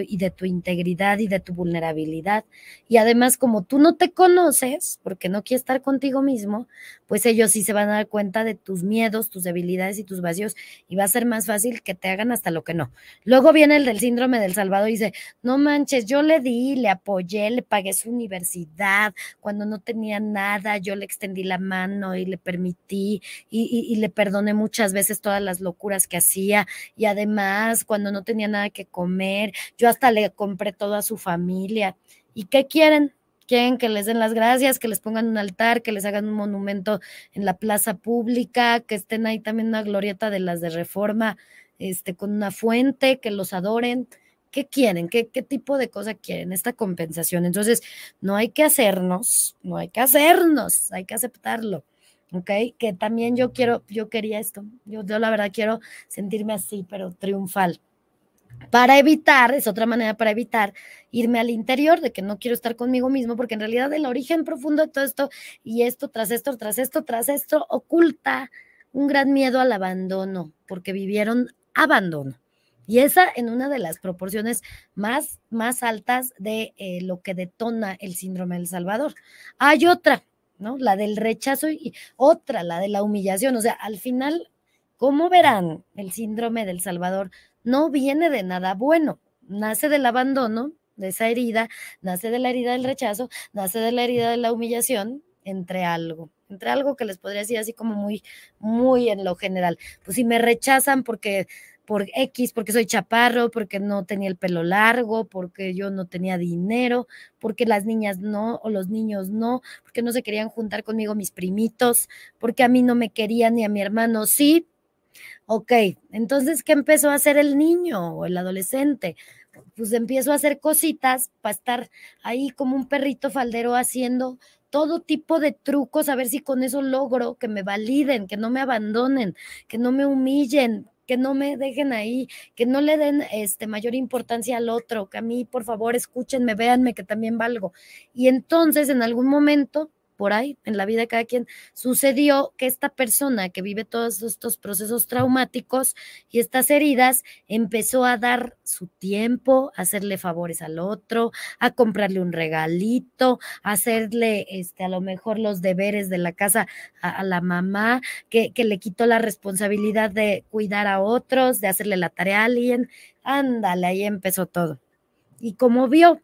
y de tu integridad y de tu vulnerabilidad. Y además, como tú no te conoces, porque no quieres estar contigo mismo, pues ellos sí se van a dar cuenta de tus miedos, tus debilidades y tus vacíos y va a ser más fácil que te hagan hasta lo que no. Luego viene el del síndrome del salvado y dice, no me yo le di, le apoyé, le pagué su universidad, cuando no tenía nada, yo le extendí la mano y le permití y, le perdoné muchas veces todas las locuras que hacía y además cuando no tenía nada que comer, yo hasta le compré toda su familia. ¿Y qué quieren? quieren que les den las gracias, que les pongan un altar, que les hagan un monumento en la plaza pública, que estén ahí también una glorieta de las de reforma, este, con una fuente, que los adoren. ¿Qué quieren? ¿Qué, ¿Qué tipo de cosa quieren? Esta compensación. Entonces, no hay que hacernos, no hay que hacernos, hay que aceptarlo. ¿ok? Que también yo quiero, yo quería esto, yo, la verdad quiero sentirme así, pero triunfal. Para evitar, es otra manera para evitar irme al interior de que no quiero estar conmigo mismo, porque en realidad el origen profundo de todo esto y esto tras esto, tras esto, tras esto, oculta un gran miedo al abandono, porque vivieron abandono y esa en una de las proporciones más, más altas de eh, lo que detona el síndrome del Salvador. Hay otra, ¿no? La del rechazo y otra, la de la humillación. O sea, al final, ¿cómo verán, el síndrome del Salvador no viene de nada bueno, nace del abandono, de esa herida, nace de la herida del rechazo, nace de la herida de la humillación, entre algo, entre algo que les podría decir así como muy, muy en lo general. Pues si me rechazan porque por X, porque soy chaparro, porque no tenía el pelo largo, porque yo no tenía dinero, porque las niñas no o los niños no, porque no se querían juntar conmigo mis primitos, porque a mí no me querían ni a mi hermano sí. Ok, entonces, ¿qué empezó a hacer el niño o el adolescente? Pues empiezo a hacer cositas para estar ahí como un perrito faldero haciendo todo tipo de trucos, a ver si con eso logro que me validen, que no me abandonen, que no me humillen, que no me dejen ahí, que no le den este, mayor importancia al otro, que a mí, por favor, escúchenme, véanme que también valgo. Y entonces, en algún momento, por ahí, en la vida de cada quien, sucedió que esta persona que vive todos estos procesos traumáticos y estas heridas empezó a dar su tiempo, a hacerle favores al otro, a comprarle un regalito, a hacerle este, a lo mejor los deberes de la casa a, la mamá, que, le quitó la responsabilidad de cuidar a otros, de hacerle la tarea a alguien. Ándale, ahí empezó todo. Y como vio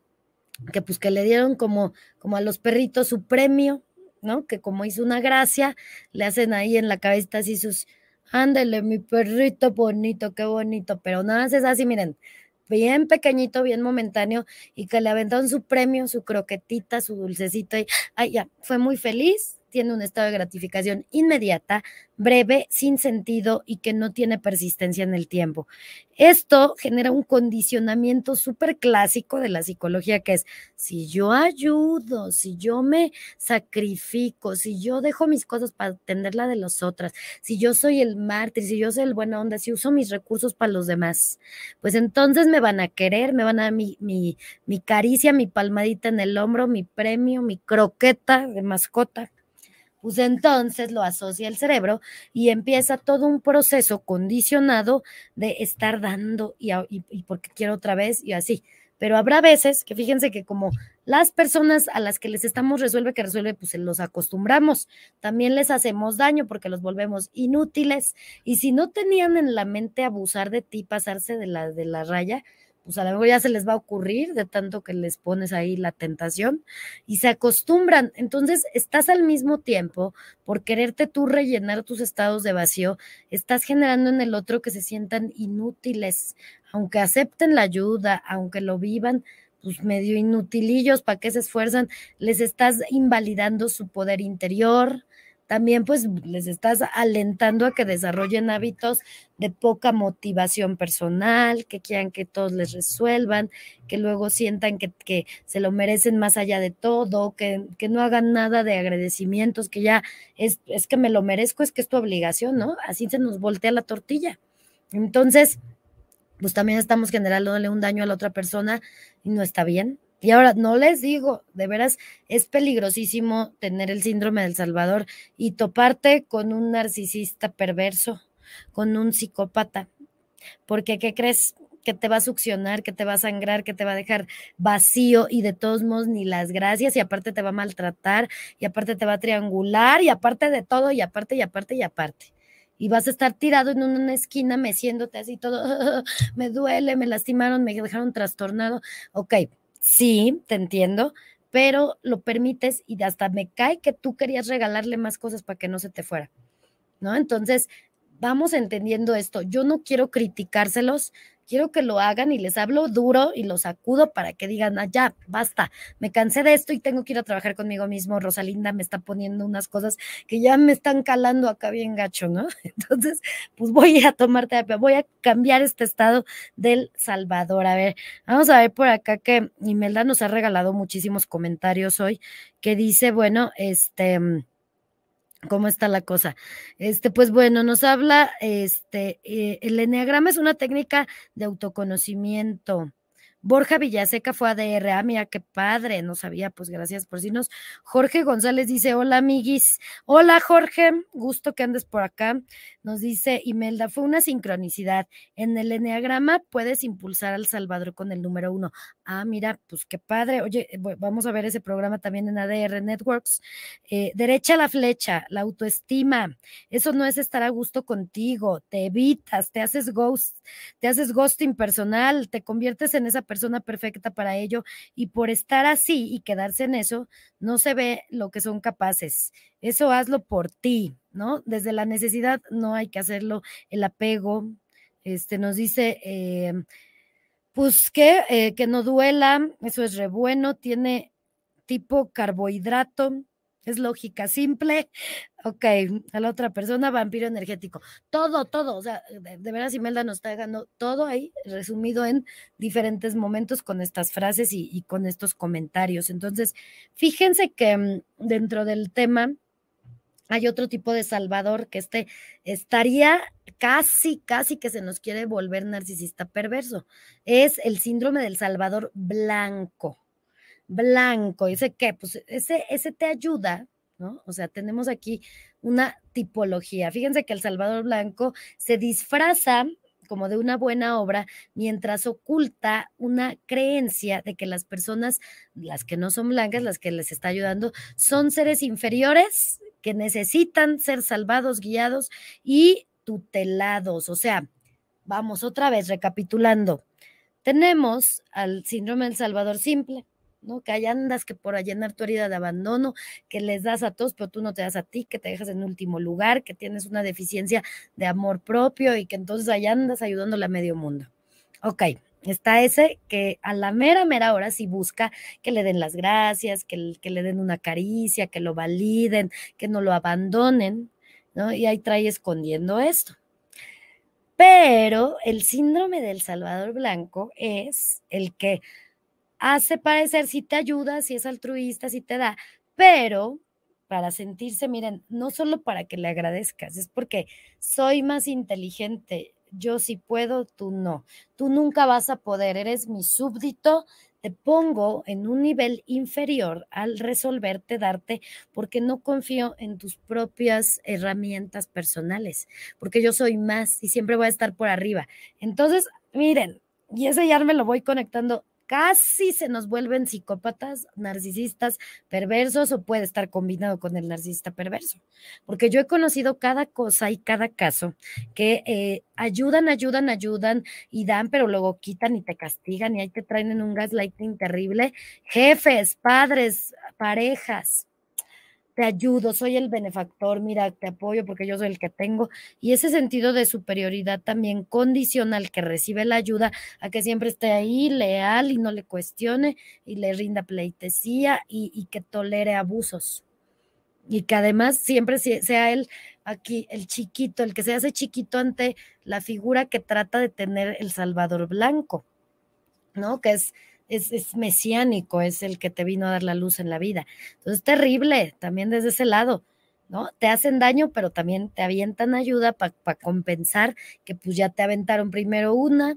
que pues que le dieron como, como a los perritos su premio, que como hizo una gracia, le hacen ahí en la cabeza así sus, ándele mi perrito bonito, qué bonito, pero nada más es así, miren, bien pequeñito, bien momentáneo, y que le aventaron su premio, su croquetita, su dulcecito, y ay, ya, fue muy feliz, tiene un estado de gratificación inmediata, breve, sin sentido y que no tiene persistencia en el tiempo. Esto genera un condicionamiento súper clásico de la psicología que es, si yo ayudo, si yo me sacrifico, si yo dejo mis cosas para atender la de las otras, si yo soy el mártir, si yo soy el buena onda, si uso mis recursos para los demás, pues entonces me van a querer, me van a dar mi, mi, mi caricia, mi palmadita en el hombro, mi premio, mi croqueta de mascota, pues entonces lo asocia el cerebro y empieza todo un proceso condicionado de estar dando y, porque quiero otra vez y así. Pero habrá veces que fíjense que como las personas a las que les estamos resuelve que resuelve, pues los acostumbramos, también les hacemos daño porque los volvemos inútiles. Y si no tenían en la mente abusar de ti, pasarse de la, de la raya, pues a lo mejor ya se les va a ocurrir de tanto que les pones ahí la tentación y se acostumbran. Entonces estás al mismo tiempo, por quererte tú rellenar tus estados de vacío, estás generando en el otro que se sientan inútiles, aunque acepten la ayuda, aunque lo vivan, pues medio inutilillos, ¿para qué se esfuerzan? Les estás invalidando su poder interior, también pues les estás alentando a que desarrollen hábitos de poca motivación personal, que quieran que todos les resuelvan, que luego sientan que, que se lo merecen más allá de todo, que, que, no hagan nada de agradecimientos, que ya es, es que me lo merezco, es que es tu obligación, ¿no? Así se nos voltea la tortilla. Entonces, pues también estamos generándole un daño a la otra persona y no está bien, y ahora, no les digo, de veras, es peligrosísimo tener el síndrome del Salvador y toparte con un narcisista perverso, con un psicópata, porque ¿qué crees? que te va a succionar, que te va a sangrar, que te va a dejar vacío y de todos modos ni las gracias y aparte te va a maltratar y aparte te va a triangular y aparte de todo y aparte y aparte y aparte. Y vas a estar tirado en una esquina meciéndote así todo, me duele, me lastimaron, me dejaron trastornado. Ok, Sí, te entiendo, pero lo permites y hasta me cae que tú querías regalarle más cosas para que no se te fuera, ¿no? Entonces, vamos entendiendo esto. Yo no quiero criticárselos, quiero que lo hagan y les hablo duro y los acudo para que digan, ah, ya, basta, me cansé de esto y tengo que ir a trabajar conmigo mismo. Rosalinda me está poniendo unas cosas que ya me están calando acá bien gacho, ¿no? Entonces, pues voy a tomar terapia, voy a cambiar este estado del Salvador. A ver, vamos a ver por acá que Imelda nos ha regalado muchísimos comentarios hoy que dice, bueno, este mm, cómo está la cosa. Este, pues bueno, nos habla, este, eh, el enneagrama es una técnica de autoconocimiento. Borja Villaseca fue a Ah, mira qué padre, no sabía, pues gracias por decirnos. Jorge González dice, hola amiguis, hola Jorge, gusto que andes por acá. Nos dice Imelda, fue una sincronicidad. En el enneagrama puedes impulsar al Salvador con el número uno. Ah, mira, pues qué padre. Oye, eh, vamos a ver ese programa también en ADR Networks. Eh, derecha la flecha, la autoestima. Eso no es estar a gusto contigo, te evitas, te haces ghost, te haces ghost impersonal, te conviertes en esa persona persona perfecta para ello y por estar así y quedarse en eso, no se ve lo que son capaces. Eso hazlo por ti, ¿no? Desde la necesidad no hay que hacerlo, el apego, este nos dice... Eh, pues que, eh, que no duela, eso es re bueno, tiene tipo carbohidrato, es lógica simple, Ok, mm, a la otra persona, vampiro energético. Todo, todo. O sea, de, veras, Imelda nos está dejando todo ahí resumido en diferentes momentos con estas frases y, con estos comentarios. Entonces, fíjense que mm, dentro del tema hay otro tipo de salvador que este estaría casi, casi que se nos quiere volver narcisista perverso. Es el síndrome del salvador blanco. Blanco. Dice que, pues, ese, ese te ayuda o sea, tenemos aquí una tipología. Fíjense que El Salvador Blanco se disfraza como de una buena obra mientras oculta una creencia de que las personas, las que no son blancas, las que les está ayudando, son seres inferiores que necesitan ser salvados, guiados y tutelados. O sea, vamos otra vez recapitulando. Tenemos al síndrome del Salvador simple, ¿no? Que ahí andas que por allanar tu herida de abandono, que les das a todos, pero tú no te das a ti, que te dejas en último lugar, que tienes una deficiencia de amor propio y que entonces allá andas ayudándole a medio mundo. Ok, está ese que a la mera, mera hora sí busca que le den las gracias, que, que le den una caricia, que lo validen, que no lo abandonen, ¿no? Y ahí trae escondiendo esto. Pero el síndrome del Salvador Blanco es el que hace parecer si te ayuda, si es altruista, si te da, pero para sentirse, miren, no solo para que le agradezcas, es porque soy más inteligente, yo sí puedo, tú no, tú nunca vas a poder, eres mi súbdito, te pongo en un nivel inferior al resolverte, darte, porque no confío en tus propias herramientas personales, porque yo soy más y siempre voy a estar por arriba. Entonces, miren, y ese ya me lo voy conectando casi se nos vuelven psicópatas, narcisistas, perversos o puede estar combinado con el narcisista perverso. Porque yo he conocido cada cosa y cada caso que eh, ayudan, ayudan, ayudan y dan, pero luego quitan y te castigan y ahí te traen en un gaslighting terrible. Jefes, padres, parejas te ayudo, soy el benefactor, mira, te apoyo porque yo soy el que tengo. Y ese sentido de superioridad también condiciona al que recibe la ayuda a que siempre esté ahí, leal y no le cuestione y le rinda pleitesía y, que tolere abusos. Y que además siempre sea él aquí el chiquito, el que se hace chiquito ante la figura que trata de tener el Salvador Blanco, ¿no? Que es es, mesiánico, es el que te vino a dar la luz en la vida. Entonces, es terrible también desde ese lado, ¿no? Te hacen daño, pero también te avientan ayuda para compensar que pues ya te aventaron primero una.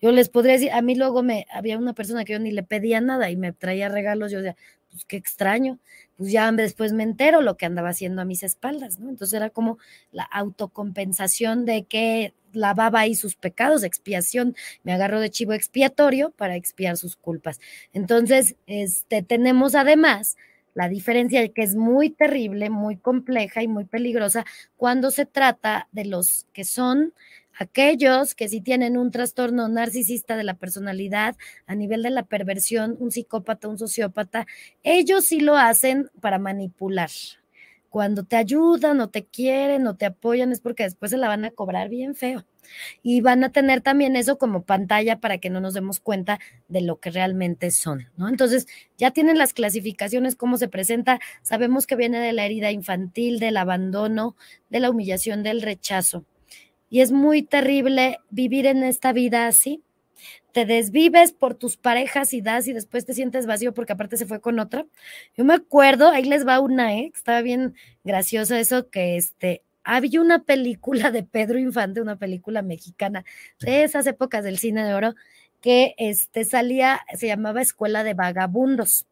Yo les podría decir, a mí luego me había una persona que yo ni le pedía nada y me traía regalos, yo decía, pues qué extraño, pues ya después me entero lo que andaba haciendo a mis espaldas, ¿no? Entonces era como la autocompensación de que lavaba ahí sus pecados, expiación, me agarro de chivo expiatorio para expiar sus culpas. Entonces, este, tenemos además la diferencia que es muy terrible, muy compleja y muy peligrosa cuando se trata de los que son aquellos que si tienen un trastorno narcisista de la personalidad a nivel de la perversión, un psicópata, un sociópata, ellos sí lo hacen para manipular, cuando te ayudan o te quieren o te apoyan es porque después se la van a cobrar bien feo. Y van a tener también eso como pantalla para que no nos demos cuenta de lo que realmente son, ¿no? Entonces, ya tienen las clasificaciones, cómo se presenta, sabemos que viene de la herida infantil, del abandono, de la humillación, del rechazo. Y es muy terrible vivir en esta vida así, te desvives por tus parejas y das y después te sientes vacío porque aparte se fue con otra. Yo me acuerdo, ahí les va una, ¿eh? estaba bien gracioso eso que este, había una película de Pedro Infante, una película mexicana de esas épocas del cine de oro que este salía se llamaba Escuela de Vagabundos.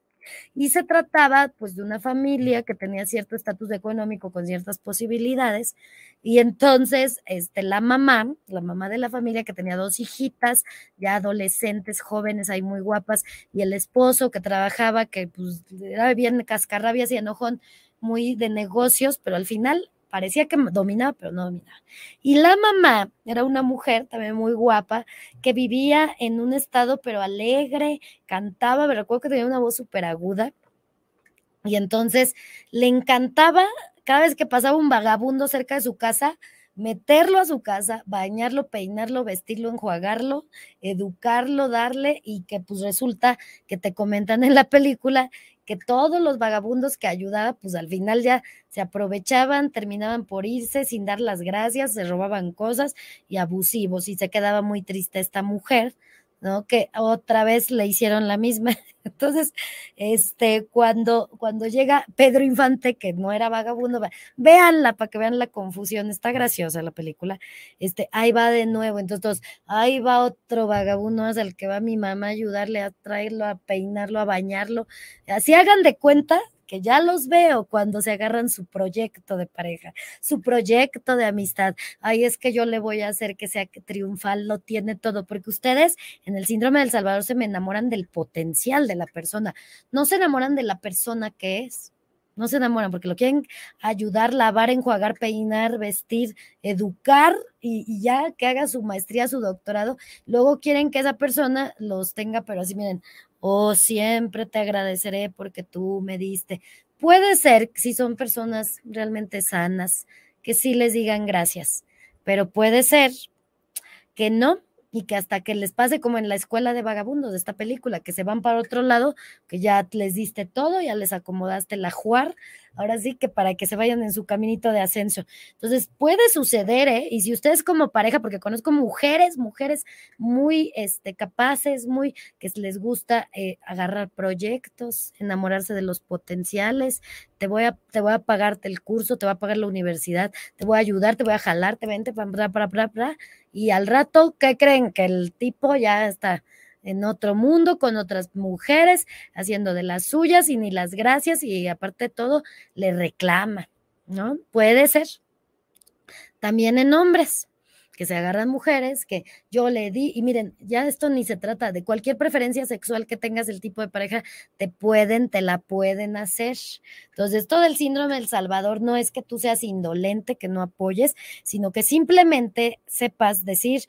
Y se trataba pues de una familia que tenía cierto estatus económico con ciertas posibilidades. Y entonces este, la mamá, la mamá de la familia que tenía dos hijitas, ya adolescentes, jóvenes, ahí muy guapas, y el esposo que trabajaba, que pues era bien cascarrabias y enojón, muy de negocios, pero al final parecía que dominaba, pero no dominaba. Y la mamá era una mujer también muy guapa que vivía en un estado pero alegre, cantaba, me recuerdo que tenía una voz súper aguda. Y entonces le encantaba, cada vez que pasaba un vagabundo cerca de su casa, meterlo a su casa, bañarlo, peinarlo, vestirlo, enjuagarlo, educarlo, darle y que pues resulta que te comentan en la película que todos los vagabundos que ayudaba, pues al final ya se aprovechaban, terminaban por irse sin dar las gracias, se robaban cosas y abusivos. Y se quedaba muy triste esta mujer, que otra vez le hicieron la misma. Entonces, este, cuando, cuando llega Pedro Infante, que no era vagabundo, véanla para que vean la confusión, está graciosa la película, este, ahí va de nuevo, entonces, ahí va otro vagabundo al que va mi mamá a ayudarle a traerlo, a peinarlo, a bañarlo, así hagan de cuenta que ya los veo cuando se agarran su proyecto de pareja, su proyecto de amistad. Ahí es que yo le voy a hacer que sea triunfal, lo tiene todo, porque ustedes en el síndrome del Salvador se me enamoran del potencial de la persona, no se enamoran de la persona que es. No se enamoran porque lo quieren ayudar, lavar, enjuagar, peinar, vestir, educar y, ya que haga su maestría, su doctorado. Luego quieren que esa persona los tenga, pero así miren, oh, siempre te agradeceré porque tú me diste. Puede ser, si son personas realmente sanas, que sí les digan gracias, pero puede ser que no, y que hasta que les pase como en la escuela de vagabundos de esta película, que se van para otro lado, que ya les diste todo, ya les acomodaste la juar, ahora sí que para que se vayan en su caminito de ascenso. Entonces puede suceder, ¿eh? Y si ustedes como pareja, porque conozco mujeres, mujeres muy este, capaces, muy que les gusta eh, agarrar proyectos, enamorarse de los potenciales, te voy, a, te voy a pagarte el curso, te voy a pagar la universidad, te voy a ayudar, te voy a jalar, te vente, para, para, para, para y al rato, ¿qué creen? Que el tipo ya está en otro mundo, con otras mujeres, haciendo de las suyas y ni las gracias y aparte de todo, le reclama, ¿no? Puede ser. También en hombres que se agarran mujeres, que yo le di, y miren, ya esto ni se trata de cualquier preferencia sexual que tengas, el tipo de pareja, te pueden, te la pueden hacer. Entonces, todo el síndrome del Salvador no es que tú seas indolente, que no apoyes, sino que simplemente sepas decir,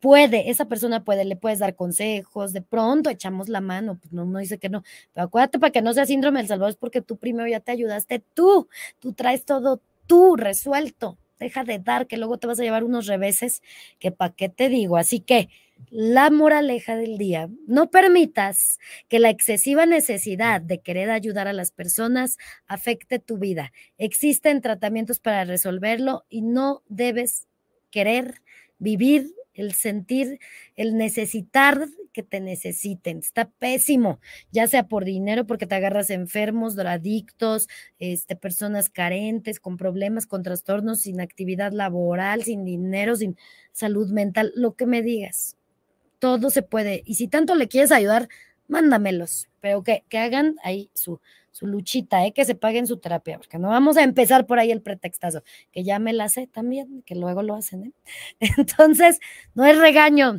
puede, esa persona puede, le puedes dar consejos, de pronto echamos la mano, pues no, no dice que no, pero acuérdate para que no sea síndrome del Salvador, es porque tú primero ya te ayudaste tú, tú traes todo tú resuelto, deja de dar, que luego te vas a llevar unos reveses, que para qué te digo. Así que la moraleja del día, no permitas que la excesiva necesidad de querer ayudar a las personas afecte tu vida. Existen tratamientos para resolverlo y no debes querer vivir el sentir, el necesitar que te necesiten. Está pésimo, ya sea por dinero, porque te agarras enfermos, adictos, este, personas carentes, con problemas, con trastornos, sin actividad laboral, sin dinero, sin salud mental, lo que me digas. Todo se puede. Y si tanto le quieres ayudar, mándamelos, pero que, hagan ahí su, su luchita, ¿eh? que se paguen su terapia, porque no vamos a empezar por ahí el pretextazo, que ya me la sé también, que luego lo hacen. ¿eh? Entonces, no es regaño,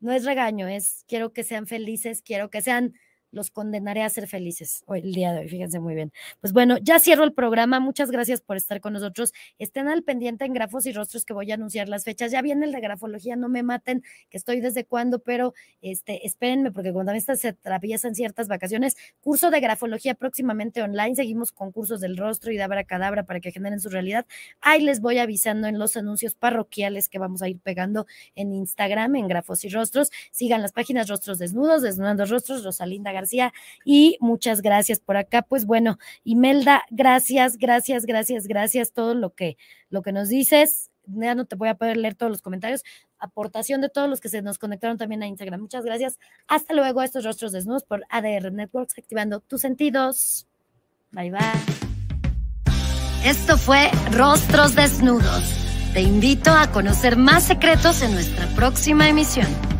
no es regaño, es quiero que sean felices, quiero que sean los condenaré a ser felices hoy, el día de hoy, fíjense muy bien. Pues bueno, ya cierro el programa, muchas gracias por estar con nosotros. Estén al pendiente en Grafos y Rostros que voy a anunciar las fechas. Ya viene el de grafología, no me maten, que estoy desde cuándo, pero este, espérenme porque cuando a se atraviesan ciertas vacaciones, curso de grafología próximamente online, seguimos con cursos del rostro y de cadabra para que generen su realidad. Ahí les voy avisando en los anuncios parroquiales que vamos a ir pegando en Instagram, en Grafos y Rostros. Sigan las páginas Rostros Desnudos, Desnudando Rostros, Rosalinda y muchas gracias por acá. Pues bueno, Imelda, gracias, gracias, gracias, gracias. Todo lo que, lo que nos dices, ya no te voy a poder leer todos los comentarios. Aportación de todos los que se nos conectaron también a Instagram. Muchas gracias. Hasta luego. a Estos rostros desnudos por ADR Networks, activando tus sentidos. Bye bye. Esto fue Rostros Desnudos. Te invito a conocer más secretos en nuestra próxima emisión.